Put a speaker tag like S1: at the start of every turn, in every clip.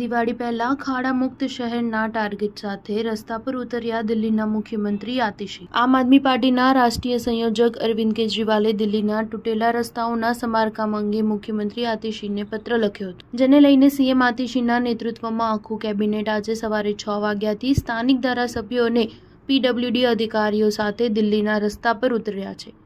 S1: દિવાળી પહેલા ખાડા મુક્ત શહેરના ટાર્ગેટ સાથે રસ્તા પર ઉતર્યા દિલ્હીના મુખ્યમંત્રી આતિશી આમ આદમી પાર્ટીના રાષ્ટ્રીય સંયોજક અરવિંદ કેજરીવાલે દિલ્હીના તૂટેલા રસ્તાઓના સમારકામ અંગે મુખ્યમંત્રી આતિશીને પત્ર લખ્યો હતો જેને લઈને સીએમ આતિશીના નેતૃત્વમાં આખું કેબિનેટ આજે સવારે છ વાગ્યાથી સ્થાનિક ધારાસભ્યો અને પીડબ્લ્યુડી અધિકારીઓ સાથે દિલ્હીના રસ્તા પર ઉતર્યા છે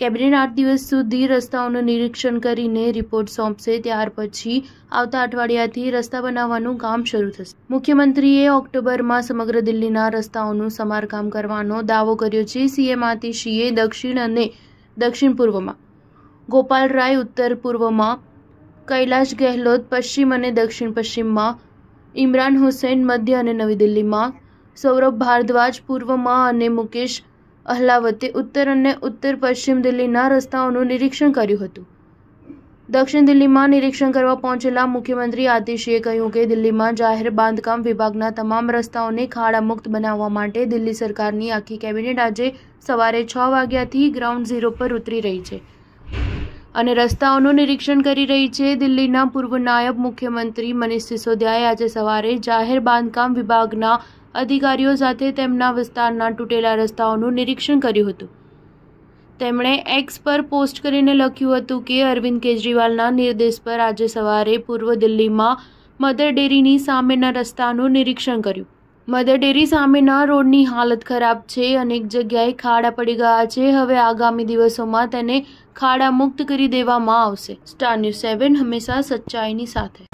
S1: કેબિનેટ આઠ દિવસ સુધી રસ્તાઓનું નિરીક્ષણ કરીને રિપોર્ટ સોંપશે ત્યાર પછી આવતા અઠવાડિયાથી રસ્તા બનાવવાનું કામ શરૂ થશે મુખ્યમંત્રીએ ઓક્ટોબરમાં સમગ્ર દિલ્હીના રસ્તાઓનું સમારકામ કરવાનો દાવો કર્યો છે સીએમ આતિશીએ દક્ષિણ અને દક્ષિણ પૂર્વમાં ગોપાલ રાય ઉત્તર પૂર્વમાં કૈલાશ ગેહલોત પશ્ચિમ અને દક્ષિણ પશ્ચિમમાં ઇમરાન હુસૈન મધ્ય અને નવી દિલ્હીમાં સૌરભ ભારદ્વાજ પૂર્વમાં અને મુકેશ અહલાવતે ઉત્તર અને ઉત્તર પશ્ચિમ દિલ્હીના રસ્તાઓનું નિરીક્ષણ કર્યું હતું દક્ષિણ દિલ્હીમાં નિરીક્ષણ કરવા પહોંચેલા મુખ્યમંત્રી આતિશીએ કહ્યું કે દિલ્હીમાં જાહેર બાંધકામ વિભાગના તમામ રસ્તાઓને ખાડામુક્ત બનાવવા માટે દિલ્હી સરકારની આખી કેબિનેટ આજે સવારે છ વાગ્યાથી ગ્રાઉન્ડ ઝીરો પર ઉતરી રહી છે અને રસ્તાઓનું નિરીક્ષણ કરી રહી છે દિલ્હીના પૂર્વ નાયબ મુખ્યમંત્રી મનીષ સિસોદિયાએ આજે સવારે જાહેર બાંધકામ વિભાગના અધિકારીઓ સાથે તેમના વિસ્તારના તૂટેલા રસ્તાઓનું નિરીક્ષણ કર્યું હતું તેમણે એક્સ પર પોસ્ટ કરીને લખ્યું હતું કે અરવિંદ કેજરીવાલના નિર્દેશ પર આજે સવારે પૂર્વ દિલ્હીમાં મધર ડેરીની સામેના રસ્તાનું નિરીક્ષણ કર્યું મધર ડેરી સામેના રોડની હાલત ખરાબ છે અનેક જગ્યાએ ખાડા પડી ગયા છે હવે આગામી દિવસોમાં તેને ખાડા મુક્ત કરી દેવામાં આવશે સ્ટાર ન્યૂઝ સેવન હંમેશા સચ્ચાઈની સાથે